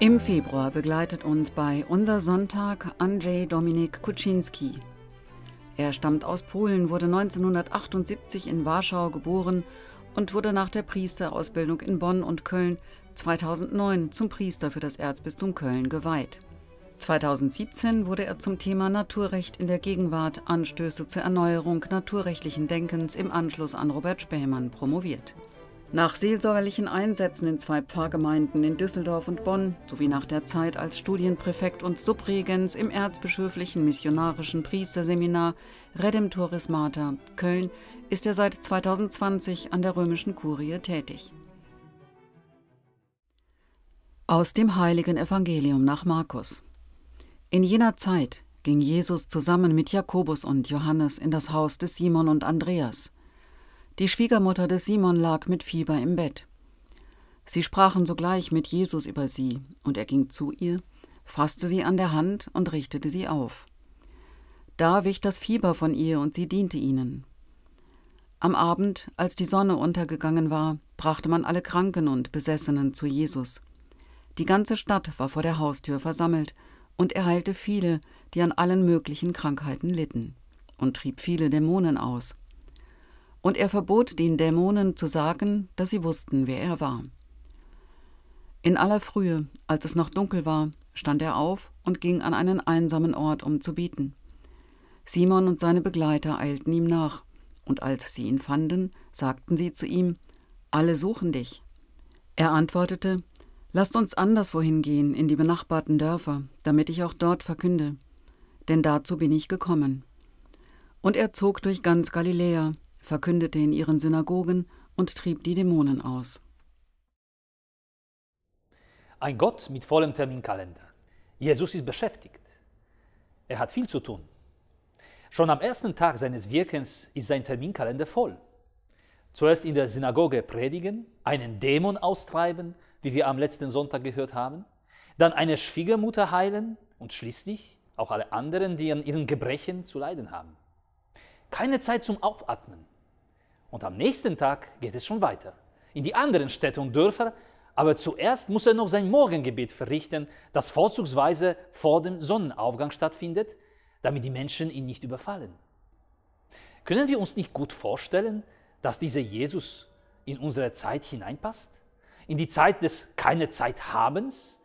Im Februar begleitet uns bei Unser Sonntag Andrzej Dominik Kuczynski. Er stammt aus Polen, wurde 1978 in Warschau geboren und wurde nach der Priesterausbildung in Bonn und Köln 2009 zum Priester für das Erzbistum Köln geweiht. 2017 wurde er zum Thema Naturrecht in der Gegenwart Anstöße zur Erneuerung naturrechtlichen Denkens im Anschluss an Robert Spähmann promoviert. Nach seelsorgerlichen Einsätzen in zwei Pfarrgemeinden in Düsseldorf und Bonn sowie nach der Zeit als Studienpräfekt und Subregens im erzbischöflichen missionarischen Priesterseminar Redemptoris Mater Köln ist er seit 2020 an der römischen Kurie tätig. Aus dem heiligen Evangelium nach Markus. In jener Zeit ging Jesus zusammen mit Jakobus und Johannes in das Haus des Simon und Andreas. Die Schwiegermutter des Simon lag mit Fieber im Bett. Sie sprachen sogleich mit Jesus über sie, und er ging zu ihr, fasste sie an der Hand und richtete sie auf. Da wich das Fieber von ihr, und sie diente ihnen. Am Abend, als die Sonne untergegangen war, brachte man alle Kranken und Besessenen zu Jesus. Die ganze Stadt war vor der Haustür versammelt, und er heilte viele, die an allen möglichen Krankheiten litten, und trieb viele Dämonen aus und er verbot den Dämonen zu sagen, dass sie wussten, wer er war. In aller Frühe, als es noch dunkel war, stand er auf und ging an einen einsamen Ort, um zu bieten. Simon und seine Begleiter eilten ihm nach, und als sie ihn fanden, sagten sie zu ihm, Alle suchen dich. Er antwortete, Lasst uns anderswohin gehen, in die benachbarten Dörfer, damit ich auch dort verkünde. Denn dazu bin ich gekommen. Und er zog durch ganz Galiläa verkündete in ihren Synagogen und trieb die Dämonen aus. Ein Gott mit vollem Terminkalender. Jesus ist beschäftigt. Er hat viel zu tun. Schon am ersten Tag seines Wirkens ist sein Terminkalender voll. Zuerst in der Synagoge predigen, einen Dämon austreiben, wie wir am letzten Sonntag gehört haben, dann eine Schwiegermutter heilen und schließlich auch alle anderen, die an ihren Gebrechen zu leiden haben. Keine Zeit zum Aufatmen. Und am nächsten Tag geht es schon weiter. In die anderen Städte und Dörfer, aber zuerst muss er noch sein Morgengebet verrichten, das vorzugsweise vor dem Sonnenaufgang stattfindet, damit die Menschen ihn nicht überfallen. Können wir uns nicht gut vorstellen, dass dieser Jesus in unsere Zeit hineinpasst? In die Zeit des keine Zeit habens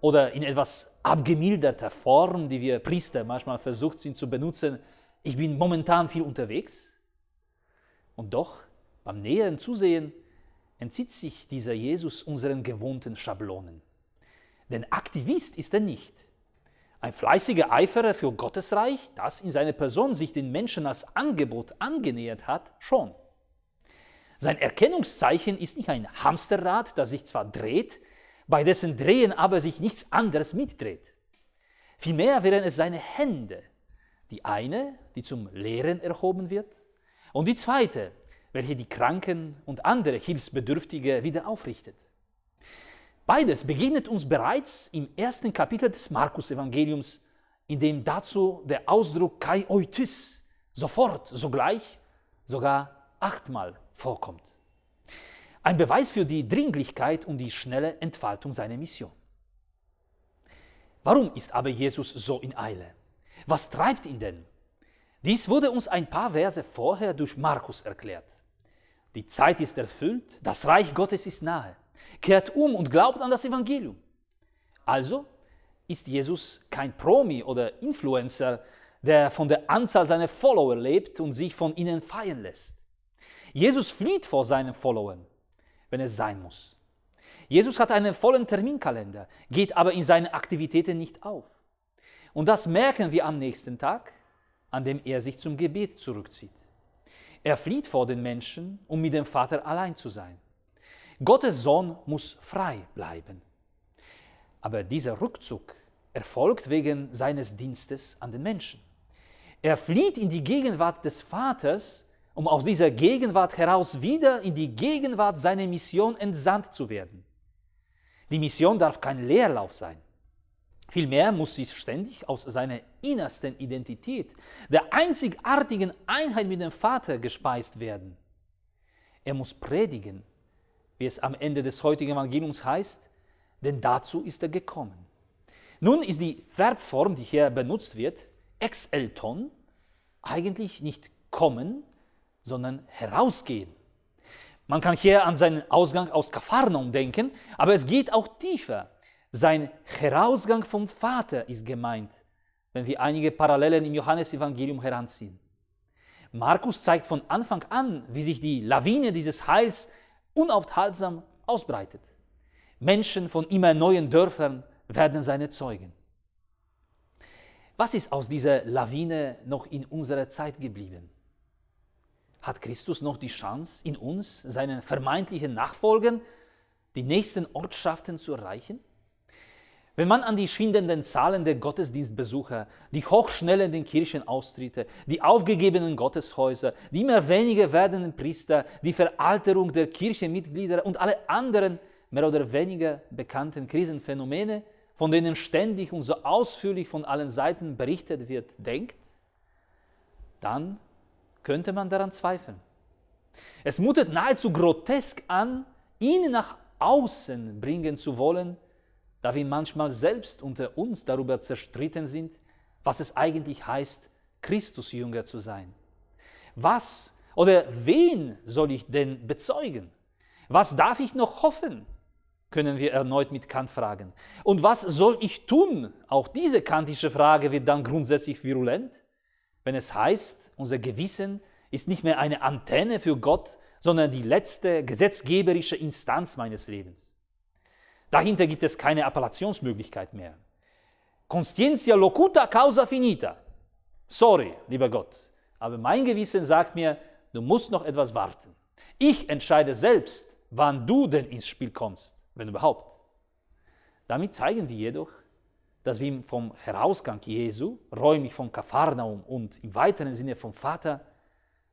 oder in etwas abgemilderter Form, die wir Priester manchmal versucht sind zu benutzen. Ich bin momentan viel unterwegs. Und doch, beim näheren Zusehen, entzieht sich dieser Jesus unseren gewohnten Schablonen. Denn Aktivist ist er nicht. Ein fleißiger Eiferer für Gottes Reich, das in seiner Person sich den Menschen als Angebot angenähert hat, schon. Sein Erkennungszeichen ist nicht ein Hamsterrad, das sich zwar dreht, bei dessen Drehen aber sich nichts anderes mitdreht. Vielmehr wären es seine Hände, die eine, die zum Lehren erhoben wird, und die zweite, welche die Kranken und andere Hilfsbedürftige wieder aufrichtet. Beides begegnet uns bereits im ersten Kapitel des Markus-Evangeliums, in dem dazu der Ausdruck Kai Eutis sofort, sogleich, sogar achtmal vorkommt. Ein Beweis für die Dringlichkeit und die schnelle Entfaltung seiner Mission. Warum ist aber Jesus so in Eile? Was treibt ihn denn? Dies wurde uns ein paar Verse vorher durch Markus erklärt. Die Zeit ist erfüllt, das Reich Gottes ist nahe. Kehrt um und glaubt an das Evangelium. Also ist Jesus kein Promi oder Influencer, der von der Anzahl seiner Follower lebt und sich von ihnen feiern lässt. Jesus flieht vor seinen Followern, wenn es sein muss. Jesus hat einen vollen Terminkalender, geht aber in seinen Aktivitäten nicht auf. Und das merken wir am nächsten Tag, an dem er sich zum Gebet zurückzieht. Er flieht vor den Menschen, um mit dem Vater allein zu sein. Gottes Sohn muss frei bleiben. Aber dieser Rückzug erfolgt wegen seines Dienstes an den Menschen. Er flieht in die Gegenwart des Vaters, um aus dieser Gegenwart heraus wieder in die Gegenwart seiner Mission entsandt zu werden. Die Mission darf kein Leerlauf sein. Vielmehr muss sie ständig aus seiner innersten Identität, der einzigartigen Einheit mit dem Vater, gespeist werden. Er muss predigen, wie es am Ende des heutigen Evangeliums heißt, denn dazu ist er gekommen. Nun ist die Verbform, die hier benutzt wird, exelton, eigentlich nicht kommen, sondern herausgehen. Man kann hier an seinen Ausgang aus Kapharnaum denken, aber es geht auch tiefer. Sein Herausgang vom Vater ist gemeint, wenn wir einige Parallelen im Johannesevangelium heranziehen. Markus zeigt von Anfang an, wie sich die Lawine dieses Heils unaufhaltsam ausbreitet. Menschen von immer neuen Dörfern werden seine Zeugen. Was ist aus dieser Lawine noch in unserer Zeit geblieben? Hat Christus noch die Chance, in uns, seinen vermeintlichen Nachfolgern, die nächsten Ortschaften zu erreichen? Wenn man an die schwindenden Zahlen der Gottesdienstbesucher, die hochschnellenden Kirchenaustritte, die aufgegebenen Gotteshäuser, die immer weniger werdenden Priester, die Veralterung der Kirchenmitglieder und alle anderen mehr oder weniger bekannten Krisenphänomene, von denen ständig und so ausführlich von allen Seiten berichtet wird, denkt, dann könnte man daran zweifeln. Es mutet nahezu grotesk an, ihn nach außen bringen zu wollen, da wir manchmal selbst unter uns darüber zerstritten sind, was es eigentlich heißt, Christusjünger zu sein. Was oder wen soll ich denn bezeugen? Was darf ich noch hoffen? können wir erneut mit Kant fragen. Und was soll ich tun? Auch diese kantische Frage wird dann grundsätzlich virulent, wenn es heißt, unser Gewissen ist nicht mehr eine Antenne für Gott, sondern die letzte gesetzgeberische Instanz meines Lebens. Dahinter gibt es keine Appellationsmöglichkeit mehr. Conscientia locuta causa finita. Sorry, lieber Gott, aber mein Gewissen sagt mir, du musst noch etwas warten. Ich entscheide selbst, wann du denn ins Spiel kommst, wenn überhaupt. Damit zeigen wir jedoch, dass wir vom Herausgang Jesu, räumlich von Kapharnaum und im weiteren Sinne vom Vater,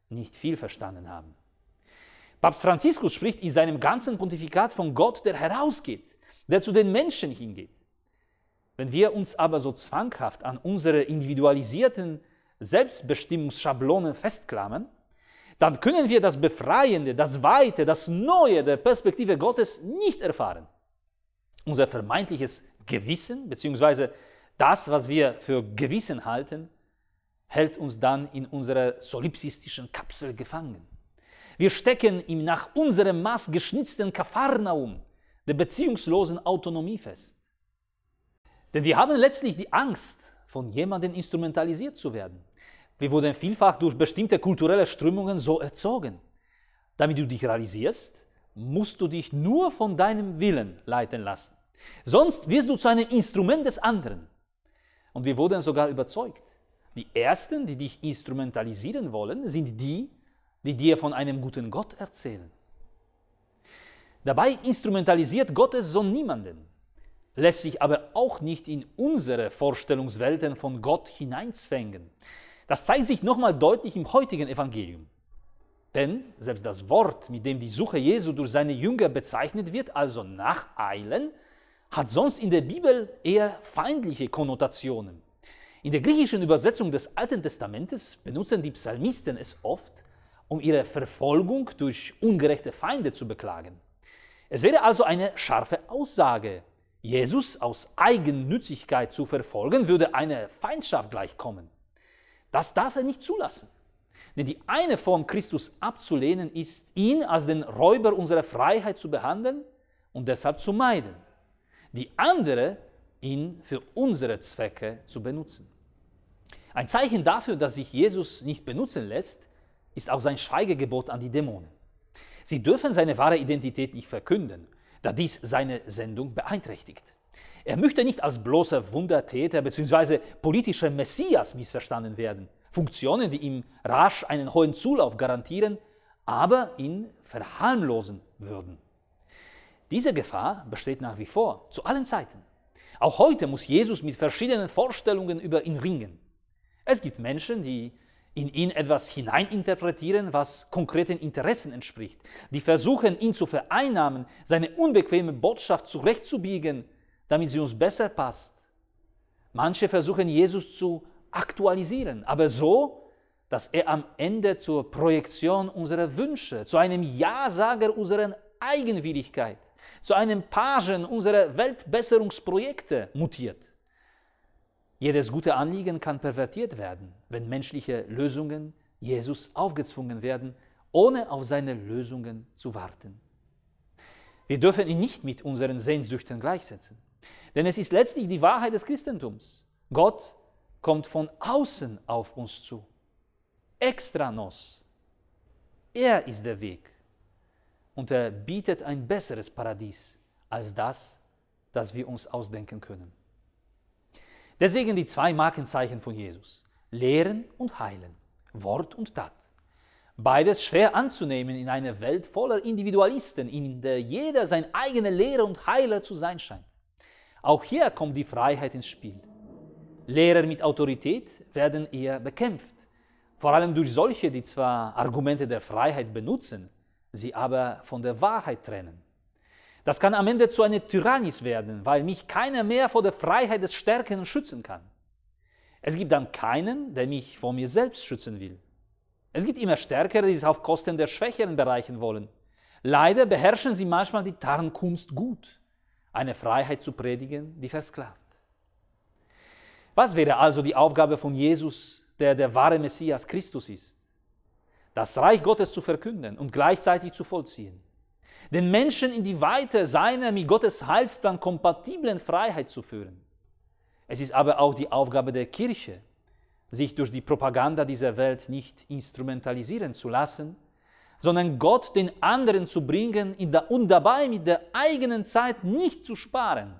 nicht viel verstanden haben. Papst Franziskus spricht in seinem ganzen Pontifikat von Gott, der herausgeht, der zu den Menschen hingeht. Wenn wir uns aber so zwanghaft an unsere individualisierten Selbstbestimmungsschablone festklammern, dann können wir das Befreiende, das Weite, das Neue der Perspektive Gottes nicht erfahren. Unser vermeintliches Gewissen, beziehungsweise das, was wir für Gewissen halten, hält uns dann in unserer solipsistischen Kapsel gefangen. Wir stecken im nach unserem Maß geschnitzten Kapharnaum, der beziehungslosen Autonomie fest. Denn wir haben letztlich die Angst, von jemandem instrumentalisiert zu werden. Wir wurden vielfach durch bestimmte kulturelle Strömungen so erzogen. Damit du dich realisierst, musst du dich nur von deinem Willen leiten lassen. Sonst wirst du zu einem Instrument des anderen. Und wir wurden sogar überzeugt. Die Ersten, die dich instrumentalisieren wollen, sind die, die dir von einem guten Gott erzählen. Dabei instrumentalisiert Gottes Sohn niemanden, lässt sich aber auch nicht in unsere Vorstellungswelten von Gott hineinzwängen. Das zeigt sich nochmal deutlich im heutigen Evangelium. Denn selbst das Wort, mit dem die Suche Jesu durch seine Jünger bezeichnet wird, also nacheilen, hat sonst in der Bibel eher feindliche Konnotationen. In der griechischen Übersetzung des Alten Testamentes benutzen die Psalmisten es oft, um ihre Verfolgung durch ungerechte Feinde zu beklagen. Es wäre also eine scharfe Aussage. Jesus aus Eigennützigkeit zu verfolgen, würde einer Feindschaft gleichkommen. Das darf er nicht zulassen. Denn die eine Form, Christus abzulehnen, ist, ihn als den Räuber unserer Freiheit zu behandeln und deshalb zu meiden. Die andere, ihn für unsere Zwecke zu benutzen. Ein Zeichen dafür, dass sich Jesus nicht benutzen lässt, ist auch sein Schweigegebot an die Dämonen. Sie dürfen seine wahre Identität nicht verkünden, da dies seine Sendung beeinträchtigt. Er möchte nicht als bloßer Wundertäter bzw. politischer Messias missverstanden werden, Funktionen, die ihm rasch einen hohen Zulauf garantieren, aber ihn verharmlosen würden. Diese Gefahr besteht nach wie vor, zu allen Zeiten. Auch heute muss Jesus mit verschiedenen Vorstellungen über ihn ringen. Es gibt Menschen, die in ihn etwas hineininterpretieren, was konkreten Interessen entspricht. Die versuchen, ihn zu vereinnahmen, seine unbequeme Botschaft zurechtzubiegen, damit sie uns besser passt. Manche versuchen, Jesus zu aktualisieren, aber so, dass er am Ende zur Projektion unserer Wünsche, zu einem Ja-Sager unserer Eigenwilligkeit, zu einem Pagen unserer Weltbesserungsprojekte mutiert. Jedes gute Anliegen kann pervertiert werden wenn menschliche Lösungen Jesus aufgezwungen werden, ohne auf seine Lösungen zu warten. Wir dürfen ihn nicht mit unseren Sehnsüchten gleichsetzen, denn es ist letztlich die Wahrheit des Christentums. Gott kommt von außen auf uns zu. Extra nos. Er ist der Weg. Und er bietet ein besseres Paradies als das, das wir uns ausdenken können. Deswegen die zwei Markenzeichen von Jesus. Lehren und Heilen, Wort und Tat. Beides schwer anzunehmen in einer Welt voller Individualisten, in der jeder sein eigener Lehrer und Heiler zu sein scheint. Auch hier kommt die Freiheit ins Spiel. Lehrer mit Autorität werden eher bekämpft, vor allem durch solche, die zwar Argumente der Freiheit benutzen, sie aber von der Wahrheit trennen. Das kann am Ende zu einer Tyrannis werden, weil mich keiner mehr vor der Freiheit des Stärkeren schützen kann. Es gibt dann keinen, der mich vor mir selbst schützen will. Es gibt immer Stärkere, die es auf Kosten der Schwächeren bereichen wollen. Leider beherrschen sie manchmal die Tarnkunst gut, eine Freiheit zu predigen, die versklavt. Was wäre also die Aufgabe von Jesus, der der wahre Messias Christus ist? Das Reich Gottes zu verkünden und gleichzeitig zu vollziehen. Den Menschen in die Weite seiner mit Gottes Heilsplan kompatiblen Freiheit zu führen. Es ist aber auch die Aufgabe der Kirche, sich durch die Propaganda dieser Welt nicht instrumentalisieren zu lassen, sondern Gott den anderen zu bringen und dabei mit der eigenen Zeit nicht zu sparen.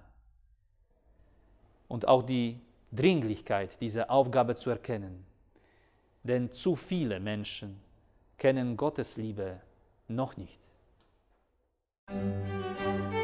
Und auch die Dringlichkeit dieser Aufgabe zu erkennen. Denn zu viele Menschen kennen Gottes Liebe noch nicht. Musik